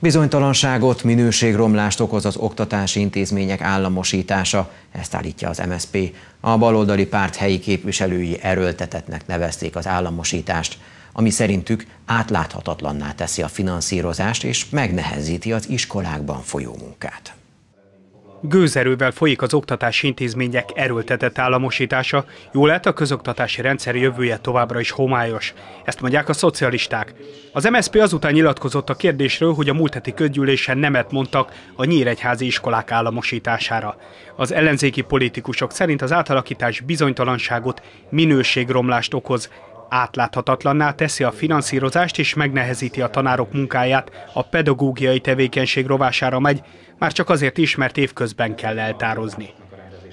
Bizonytalanságot, minőségromlást okoz az oktatási intézmények államosítása, ezt állítja az MSP. A baloldali párt helyi képviselői erőltetetnek nevezték az államosítást, ami szerintük átláthatatlanná teszi a finanszírozást és megnehezíti az iskolákban folyó munkát. Gőzerővel folyik az oktatási intézmények erőltetett államosítása, jól lehet a közoktatási rendszer jövője továbbra is homályos. Ezt mondják a szocialisták. Az MSZP azután nyilatkozott a kérdésről, hogy a múlt heti közgyűlésen nemet mondtak a nyíregyházi iskolák államosítására. Az ellenzéki politikusok szerint az átalakítás bizonytalanságot, minőségromlást okoz, átláthatatlanná teszi a finanszírozást és megnehezíti a tanárok munkáját, a pedagógiai tevékenység rovására megy, már csak azért is, mert évközben kell eltározni.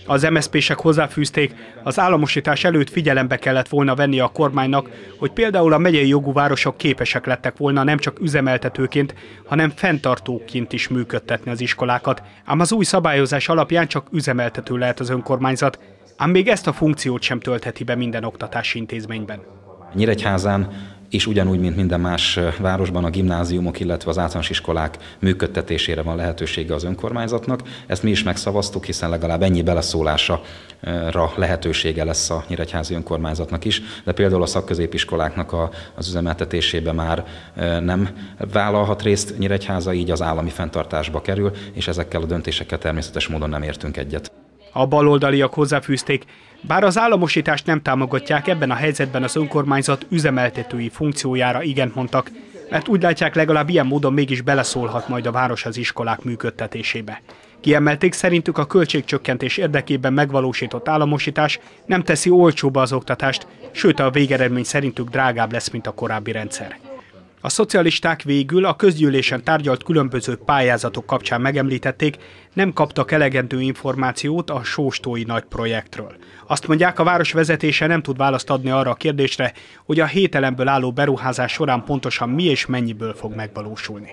Az MSZP-sek hozzáfűzték, az államosítás előtt figyelembe kellett volna venni a kormánynak, hogy például a megyei jogú városok képesek lettek volna nem csak üzemeltetőként, hanem fenntartóként is működtetni az iskolákat, ám az új szabályozás alapján csak üzemeltető lehet az önkormányzat, ám még ezt a funkciót sem töltheti be minden oktatási intézményben. Nyíregyházán és ugyanúgy, mint minden más városban a gimnáziumok, illetve az általános iskolák működtetésére van lehetősége az önkormányzatnak. Ezt mi is megszavaztuk, hiszen legalább ennyi beleszólása lehetősége lesz a Nyíregyházi önkormányzatnak is, de például a szakközépiskoláknak a, az üzemeltetésébe már nem vállalhat részt Nyíregyháza, így az állami fenntartásba kerül, és ezekkel a döntésekkel természetes módon nem értünk egyet. A baloldaliak hozzáfűzték, bár az államosítást nem támogatják, ebben a helyzetben az önkormányzat üzemeltetői funkciójára igen mondtak, mert úgy látják legalább ilyen módon mégis beleszólhat majd a város az iskolák működtetésébe. Kiemelték szerintük a költségcsökkentés érdekében megvalósított államosítás nem teszi olcsóba az oktatást, sőt a végeredmény szerintük drágább lesz, mint a korábbi rendszer. A szocialisták végül a közgyűlésen tárgyalt különböző pályázatok kapcsán megemlítették, nem kaptak elegendő információt a sóstói nagy projektről. Azt mondják, a város vezetése nem tud választ adni arra a kérdésre, hogy a hételemből álló beruházás során pontosan mi és mennyiből fog megvalósulni.